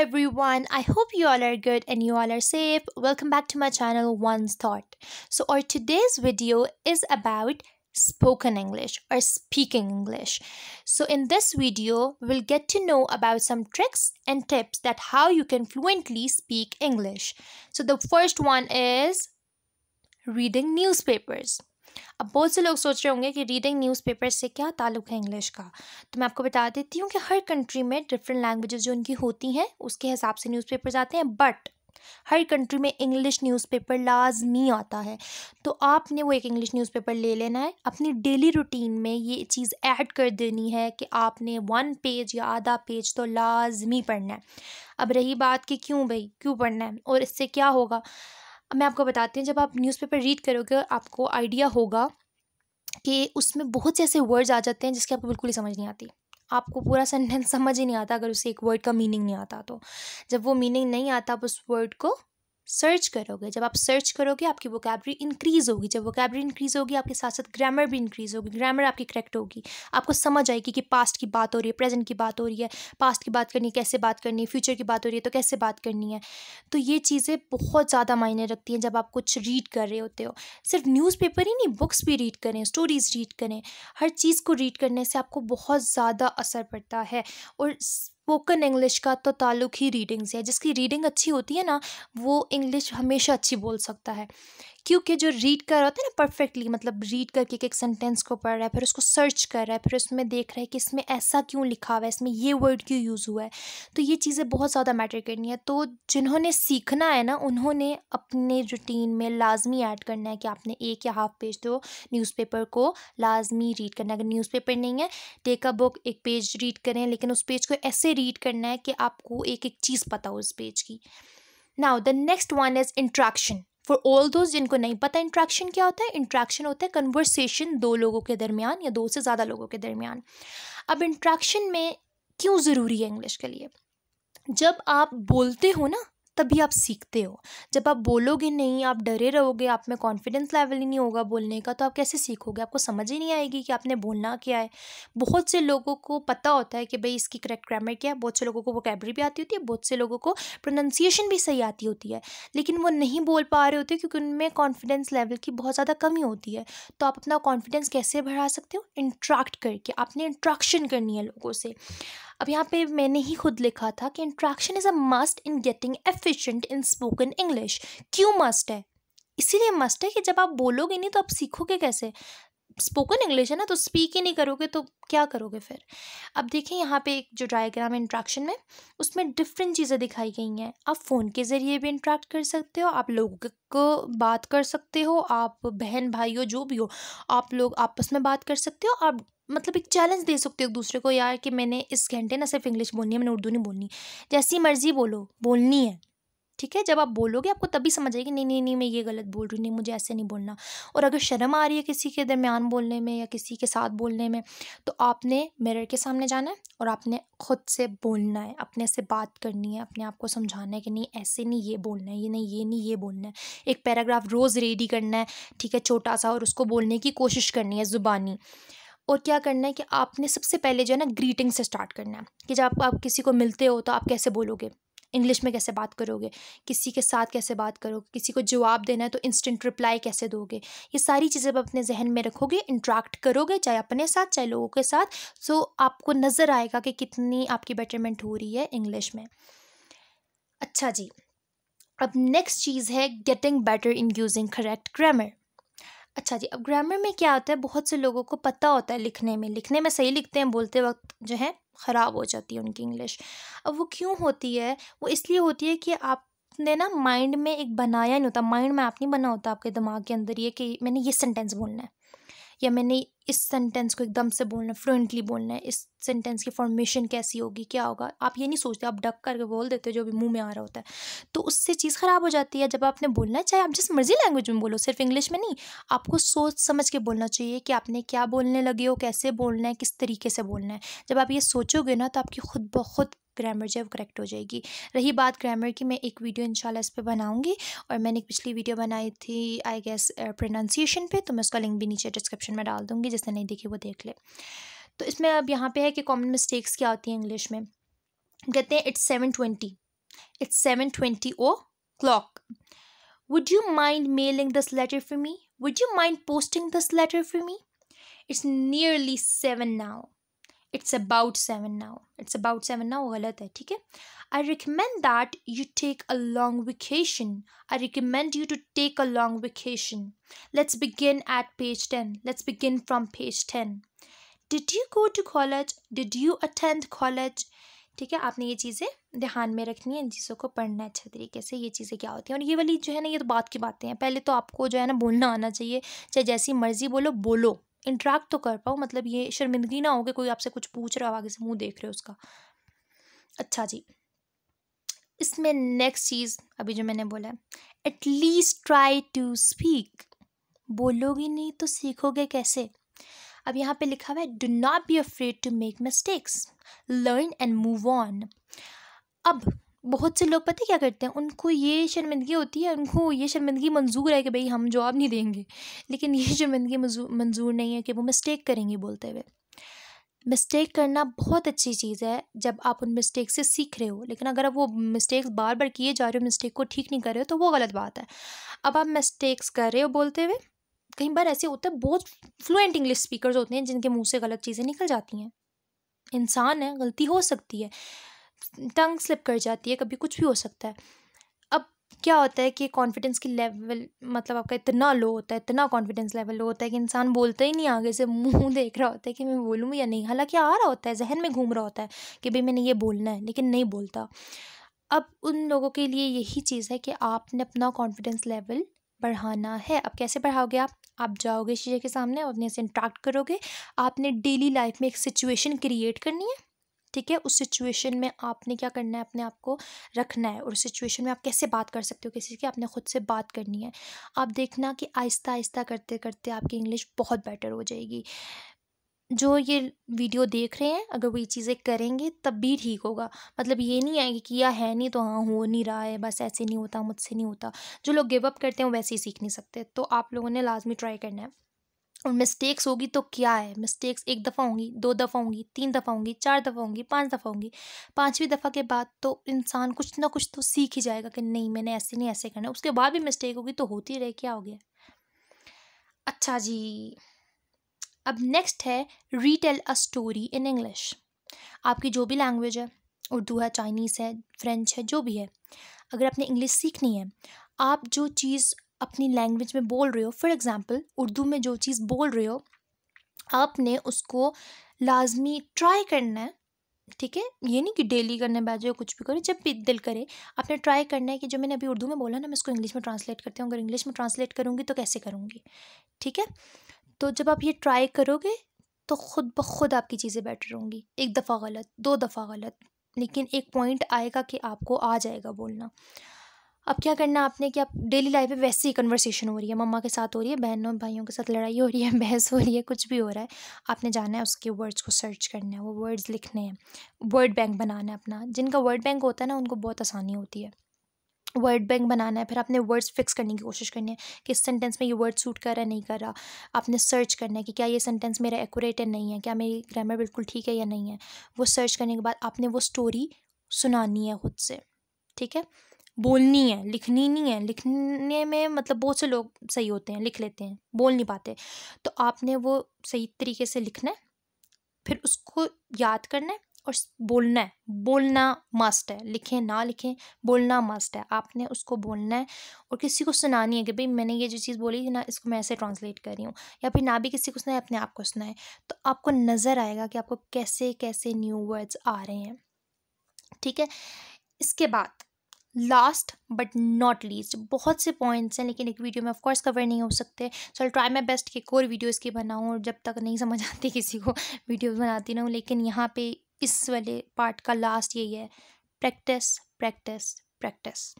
everyone, I hope you all are good and you all are safe. Welcome back to my channel One's Thought. So our today's video is about spoken English or speaking English. So in this video, we'll get to know about some tricks and tips that how you can fluently speak English. So the first one is reading newspapers. अब बहुत से लोग सोच रहे होंगे कि reading newspaper से क्या ताल्लुक़ है इंग्लिश का तो मैं आपको बता देती हूँ कि हर कंट्री में डिफरेंट लैंग्वेजेस जो उनकी होती हैं उसके हिसाब से न्यूज़पेपर्स आते हैं बट हर कंट्री में इंग्लिश न्यूज़पेपर लाजमी आता है तो आपने वो एक इंग्लिश न्यूज़पेपर ले लेना है अपनी डेली रूटीन में ये चीज़ ऐड कर देनी है कि आपने वन पेज या आधा पेज तो लाजमी पढ़ना है अब रही बात कि क्यों भाई क्यों पढ़ना है और इससे क्या होगा मैं आपको बताती हूँ जब आप न्यूज़पेपर रीड करोगे आपको आइडिया होगा कि उसमें बहुत से ऐसे वर्ड्स आ जाते हैं जिसकी आपको बिल्कुल ही समझ नहीं आती आपको पूरा सेंटेंस समझ ही नहीं आता अगर उसे एक वर्ड का मीनिंग नहीं आता तो जब वो मीनिंग नहीं आता आप उस वर्ड को सर्च करोगे जब आप सर्च करोगे आपकी वोकेबरी इंक्रीज़ होगी जब वोकेबरी इंक्रीज़ होगी आपके साथ साथ ग्रामर भी इंक्रीज़ होगी ग्रामर आपकी करेक्ट होगी आपको समझ आएगी कि पास्ट की बात हो रही है प्रेजेंट की बात हो रही है पास्ट की बात करनी है कैसे बात करनी है फ्यूचर की बात हो रही है तो कैसे बात करनी है तो ये चीज़ें बहुत ज़्यादा मायने रखती हैं जब आप कुछ रीड कर रहे होते हो सिर्फ न्यूज़पेपर ही नहीं बुक्स भी रीड करें स्टोरीज़ रीड करें हर चीज़ को रीड करने से आपको बहुत ज़्यादा असर पड़ता है और स्पोकन इंग्लिश का तो ताल्लुक ही रीडिंग से है जिसकी रीडिंग अच्छी होती है ना वो इंग्लिश हमेशा अच्छी बोल सकता है क्योंकि जो रीड कर रहा होता है ना परफेक्टली मतलब रीड करके एक सेंटेंस को पढ़ रहा है फिर उसको सर्च कर रहा है फिर उसमें देख रहा है कि इसमें ऐसा क्यों लिखा हुआ है इसमें ये वर्ड क्यों यूज़ हुआ है तो ये चीज़ें बहुत ज़्यादा मैटर करनी है तो जिन्होंने सीखना है ना उन्होंने अपने रूटीन में लाजमी ऐड करना है कि आपने एक या हाफ पेज दो न्यूज़पेपर को लाजमी रीड करना है अगर न्यूज़पेपर नहीं है टेक अ बुक एक पेज रीड करें लेकिन उस पेज को ऐसे रीड करना है कि आपको एक एक चीज़ पता हो उस पेज की now the next one is interaction for all those जिनको नहीं पता इंट्रैक्शन क्या होता है इंट्रैक्शन होता है कन्वर्सेशन दो लोगों के दरमियान या दो से ज़्यादा लोगों के दरमियान अब इंट्रैक्शन में क्यों ज़रूरी है इंग्लिश के लिए जब आप बोलते हो ना तभी आप सीखते हो जब आप बोलोगे नहीं आप डरे रहोगे आप में कॉन्फिडेंस लेवल ही नहीं होगा बोलने का तो आप कैसे सीखोगे आपको समझ ही नहीं आएगी कि आपने बोलना क्या है बहुत से लोगों को पता होता है कि भाई इसकी करेक्ट ग्रामर क्या है बहुत से लोगों को वो भी आती होती है बहुत से लोगों को प्रोनाउंसिएशन भी सही आती होती है लेकिन वो नहीं बोल पा रहे होते क्योंकि उनमें कॉन्फिडेंस लेवल की बहुत ज़्यादा कमी होती है तो आप अपना कॉन्फिडेंस कैसे बढ़ा सकते हो इंट्रैक्ट करके आपने इंट्रैक्शन करनी है लोगों से अब यहाँ पे मैंने ही खुद लिखा था कि interaction is a must in getting efficient in spoken English क्यों मस्ट है इसीलिए मस्ट है कि जब आप बोलोगे नहीं तो आप सीखोगे कैसे स्पोकन इंग्लिश है ना तो स्पीक ही नहीं करोगे तो क्या करोगे फिर अब देखें यहाँ पे एक जो डायग्राम इंट्रैक्शन में उसमें डिफरेंट चीज़ें दिखाई गई हैं आप फ़ोन के ज़रिए भी इंट्रैक्ट कर सकते हो आप लोगों को बात कर सकते हो आप बहन भाई हो जो भी हो आप लोग आपस में बात कर सकते हो आप मतलब एक चैलेंज दे सकते हो एक दूसरे को यार कि मैंने इस घंटे ना सिर्फ इंग्लिश बोलनी है मैंने उर्दू नहीं बोलनी जैसी मर्ज़ी बोलो बोलनी है ठीक है जब आप बोलोगे आपको तभी समझ आएगी नहीं नहीं नहीं मैं ये गलत बोल रही नहीं मुझे ऐसे नहीं बोलना और अगर शर्म आ रही है किसी के दरमियान बोलने में या किसी के साथ बोलने में तो आपने मिरर के सामने जाना है और आपने खुद से बोलना है अपने से बात करनी है अपने आप को समझाना है कि नहीं ऐसे नहीं ये बोलना है ये नहीं ये नहीं ये बोलना है एक पैराग्राफ रोज़ रेडी करना है ठीक है छोटा सा और उसको बोलने की कोशिश करनी है ज़ुबानी और क्या करना है कि आपने सबसे पहले जो है ना ग्रीटिंग से स्टार्ट करना है कि जब आप, आप किसी को मिलते हो तो आप कैसे बोलोगे इंग्लिश में कैसे बात करोगे किसी के साथ कैसे बात करोगे किसी को जवाब देना है तो इंस्टेंट रिप्लाई कैसे दोगे ये सारी चीज़ें आप अपने जहन में रखोगे इंट्रैक्ट करोगे चाहे अपने साथ चाहे लोगों के साथ सो आपको नज़र आएगा कि कितनी आपकी बेटरमेंट हो रही है इंग्लिश में अच्छा जी अब नेक्स्ट चीज़ है getting better in using correct grammar अच्छा जी अब ग्रामर में क्या होता है बहुत से लोगों को पता होता है लिखने में लिखने में सही लिखते हैं बोलते वक्त जो है ख़राब हो जाती है उनकी इंग्लिश अब वो क्यों होती है वो इसलिए होती है कि आप ने ना माइंड में एक बनाया नहीं होता माइंड में आप नहीं बना होता आपके दिमाग के अंदर ये कि मैंने ये सेंटेंस बोलना है या मैंने इस सेंटेंस को एकदम से बोलना है फ्लुएंटली बोलना है इस सेंटेंस की फॉर्मेशन कैसी होगी क्या होगा आप ये नहीं सोचते आप डक करके बोल देते हो जो भी मुंह में आ रहा होता है तो उससे चीज़ ख़राब हो जाती है जब आपने बोलना है चाहे आप जिस मर्जी लैंग्वेज में बोलो सिर्फ इंग्लिश में नहीं आपको सोच समझ के बोलना चाहिए कि आपने क्या बोलने लगे हो कैसे बोलना है किस तरीके से बोलना है जब आप ये सोचोगे ना तो आपकी खुद ब खुद ग्रामर जो है वो करेक्ट हो जाएगी रही बात ग्रामर की मैं एक वीडियो इंशाल्लाह इस पर बनाऊंगी और मैंने एक पिछली वीडियो बनाई थी आई गेस प्रोनाउंसिएशन पे तो मैं उसका लिंक भी नीचे डिस्क्रिप्शन में डाल दूँगी जिसने नहीं देखी वो देख ले तो इसमें अब यहाँ पे है कि कॉमन मिस्टेक्स क्या होती हैं इंग्लिश में कहते हैं it's seven twenty it's seven twenty o'clock would you mind mailing this letter for me would you mind posting this letter for me it's nearly seven now it's about seven now it's about seven now गलत है ठीक है I recommend that you take a long vacation I recommend you to take a long vacation let's begin at page ten let's begin from page ten did you go to college did you attend college ठीक है आपने ये चीज़ें ध्यान में रखनी है इन चीज़ों को पढ़ना है अच्छे तरीके से ये चीज़ें क्या होती हैं और ये वाली जो है ना ये तो बात की बातें हैं पहले तो आपको जो है ना बोलना आना चाहिए चाहे जैसी मर्ज़ी बोलो बोलो इंटरेक्ट तो कर पाओ मतलब ये शर्मिंदगी ना हो कि कोई आपसे कुछ पूछ रहा हो आगे से मुंह देख रहे हो उसका अच्छा जी इसमें नेक्स्ट चीज़ अभी जो मैंने बोला है एटलीस्ट ट्राई टू स्पीक बोलोगे नहीं तो सीखोगे कैसे अब यहाँ पे लिखा हुआ है do not be afraid to make mistakes learn and move on अब बहुत से लोग पता क्या करते हैं उनको ये शर्मिंदगी होती है उनको ये शर्मिंदगी मंजूर है कि भाई हम जवाब नहीं देंगे लेकिन ये शर्मिंदगी मंजूर नहीं है कि वो मिस्टेक करेंगे बोलते हुए मिस्टेक करना बहुत अच्छी चीज़ है जब आप उन मिस्टेक से सीख रहे हो लेकिन अगर आप वो मिस्टेक्स बार बार किए जा रहे हो मिस्टेक को ठीक नहीं कर रहे हो तो वो गलत बात है अब आप मिस्टेक्स कर रहे हो बोलते हुए कई बार ऐसे होते हैं बहुत फ्लुएंट इंग्लिश स्पीकर्स होते हैं जिनके मुंह से गलत चीज़ें निकल जाती हैं इंसान है गलती हो सकती है टंग स्लिप कर जाती है कभी कुछ भी हो सकता है अब क्या होता है कि कॉन्फिडेंस की लेवल मतलब आपका इतना लो होता है इतना कॉन्फिडेंस लेवल लो होता है कि इंसान बोलता ही नहीं आगे से मुंह देख रहा होता है कि मैं बोलूँ या नहीं हालांकि आ रहा होता है जहन में घूम रहा होता है कि भाई मैंने ये बोलना है लेकिन नहीं बोलता अब उन लोगों के लिए यही चीज़ है कि आपने अपना कॉन्फिडेंस लेवल बढ़ाना है अब कैसे बढ़ाओगे आप आप जाओगे शीशे के सामने अपने से इंट्रैक्ट करोगे आपने डेली लाइफ में एक सिचुएशन क्रिएट करनी है ठीक है उस सिचुएशन में आपने क्या करना है अपने आप को रखना है और सिचुएशन में आप कैसे बात कर सकते हो किसी की आपने खुद से बात करनी है आप देखना कि आहिस्ता आहिस्ता करते करते आपकी इंग्लिश बहुत बेटर हो जाएगी जो ये वीडियो देख रहे हैं अगर वो ये चीज़ें करेंगे तब भी ठीक होगा मतलब ये नहीं आएगी कि या है नहीं तो हाँ हो नहीं रहा है बस ऐसे नहीं होता मुझसे नहीं होता जो लोग गिव अप करते हैं वैसे ही सीख नहीं सकते तो आप लोगों ने लाजमी ट्राई करना है और मिस्टेक्स होगी तो क्या है मिस्टेक्स एक दफ़ा होंगी दो दफ़ा होंगी तीन दफ़ा होंगी चार दफ़ा होंगी पांच दफ़ा होंगी पांचवी दफ़ा के बाद तो इंसान कुछ ना कुछ तो सीख ही जाएगा कि नहीं मैंने ऐसे नहीं ऐसे करना उसके बाद भी मिस्टेक होगी तो होती रहे क्या हो गया अच्छा जी अब नेक्स्ट है retell a story in English आपकी जो भी लैंग्वेज है उर्दू है चाइनीज़ है फ्रेंच है जो भी है अगर आपने इंग्लिश सीखनी है आप जो चीज़ अपनी लैंग्वेज में बोल रहे हो फॉर एग्ज़ाम्पल उर्दू में जो चीज़ बोल रहे हो आपने उसको लाजमी ट्राई करना है ठीक है ये नहीं कि डेली करने बैठ जाओ कुछ भी करो जब भी दिल करे आपने ट्राई करना है कि जो मैंने अभी उर्दू में बोला ना मैं इसको इंग्लिश में ट्रांसलेट करती हूँ अगर इंग्लिश में ट्रांसलेट करूँगी तो कैसे करूँगी ठीक है तो जब आप ये ट्राई करोगे तो ख़ुद ब खुद आपकी चीज़ें बेटर होंगी एक दफ़ा गलत दो दफ़ा गलत लेकिन एक पॉइंट आएगा कि आपको आ जाएगा बोलना अब क्या करना आपने कि आप डेली लाइफ में वैसे ही कन्वर्सेशन हो रही है मम्मा के साथ हो रही है बहनों भाइयों के साथ लड़ाई हो रही है बहस हो रही है कुछ भी हो रहा है आपने जाना है उसके वर्ड्स को सर्च करना है वो वर्ड्स लिखने हैं वर्ड बैंक बनाना है अपना जिनका वर्ड बैंक होता है ना उनको बहुत आसानी होती है वर्ड बैंक बनाना है फिर आपने वर्ड्स फिक्स करने की कोशिश करनी है कि इस सेंटेंस में ये वर्ड सूट कर रहा है नहीं कर रहा आपने सर्च करना है कि क्या ये सेंटेंस मेरा एक्यूरेट है नहीं है क्या मेरी ग्रामर बिल्कुल ठीक है या नहीं है वो सर्च करने के बाद आपने वो स्टोरी सुनानी है खुद से ठीक है बोलनी है लिखनी नहीं है लिखने में मतलब बहुत से लोग सही होते हैं लिख लेते हैं बोल नहीं पाते तो आपने वो सही तरीके से लिखना है फिर उसको याद करना है और बोलना है बोलना मस्ट है लिखें ना लिखें बोलना मस्ट है आपने उसको बोलना है और किसी को सुनानी है कि भाई मैंने ये जो चीज़ बोली ना इसको मैं ऐसे ट्रांसलेट कर रही हूँ या फिर ना भी किसी को सुनाए अपने आप को सुनाए तो आपको नज़र आएगा कि आपको कैसे कैसे न्यू वर्ड्स आ रहे हैं ठीक है इसके बाद लास्ट बट नॉट लीस्ट बहुत से पॉइंट्स हैं लेकिन एक वीडियो में ऑफकोर्स कवर नहीं हो सकते सो आई ट्राई माई बेस्ट कि एक और वीडियोज़ की बनाऊँ और जब तक नहीं समझ आती किसी को वीडियो बनाती रहूँ लेकिन यहाँ पे इस वाले पार्ट का लास्ट यही है प्रैक्टिस प्रैक्टिस प्रैक्टिस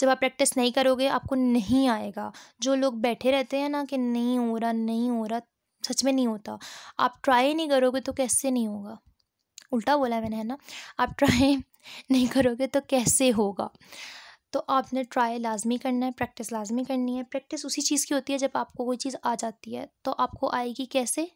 जब आप प्रैक्टिस नहीं करोगे आपको नहीं आएगा जो लोग बैठे रहते हैं ना कि नहीं हो रहा नहीं हो रहा सच में नहीं होता आप ट्राई नहीं करोगे तो कैसे नहीं होगा उल्टा बोला मैंने है ना आप ट्राई नहीं करोगे तो कैसे होगा तो आपने ट्राई लाजमी करना है प्रैक्टिस लाजमी करनी है प्रैक्टिस उसी चीज़ की होती है जब आपको कोई चीज़ आ जाती है तो आपको आएगी कैसे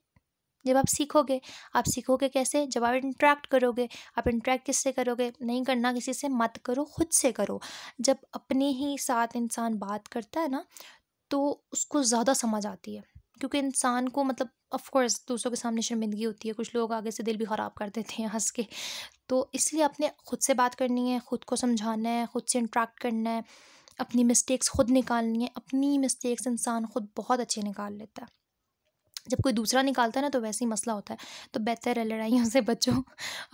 जब आप सीखोगे आप सीखोगे कैसे जब आप इंट्रैक्ट करोगे आप इंट्रैक्ट किससे करोगे नहीं करना किसी से मत करो खुद से करो जब अपने ही साथ इंसान बात करता है ना तो उसको ज़्यादा समझ आती है क्योंकि इंसान को मतलब ऑफकोर्स दूसरों के सामने शर्मिंदगी होती है कुछ लोग आगे से दिल भी ख़राब कर देते हैं हंस के तो इसलिए आपने ख़ुद से बात करनी है ख़ुद को समझाना है ख़ुद से इंट्रैक्ट करना है अपनी मिस्टेक्स खुद निकालनी है अपनी मिस्टेक्स इंसान खुद बहुत अच्छे निकाल लेता है जब कोई दूसरा निकालता है ना तो वैसे ही मसला होता है तो बेहतर है लड़ाइयों से बचो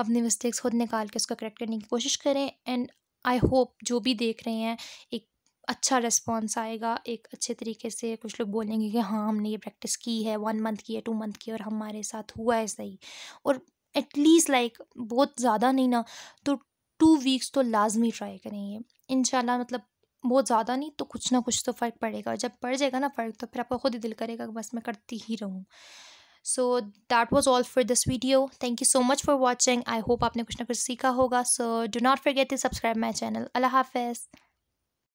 अपनी मिस्टेक्स खुद निकाल के उसका करेक्ट करने की कोशिश करें एंड आई होप जो भी देख रहे हैं एक अच्छा रिस्पॉन्स आएगा एक अच्छे तरीके से कुछ लोग बोलेंगे कि हाँ हमने ये प्रैक्टिस की है वन मंथ की है टू मंथ की और हमारे साथ हुआ है सही और एटलीस्ट लाइक like, बहुत ज़्यादा नहीं ना तो टू वीक्स तो लाजमी ट्राई करेंगे इन मतलब बहुत ज़्यादा नहीं तो कुछ ना कुछ तो फ़र्क पड़ेगा और जब पड़ जाएगा ना फ़र्क तो फिर आपका खुद ही दिल करेगा बस मैं करती ही रहूँ so that was all for this video thank you so much for watching I hope आपने कुछ ना कुछ सीखा होगा so do not forget to subscribe my channel अल्लाह हाफिज़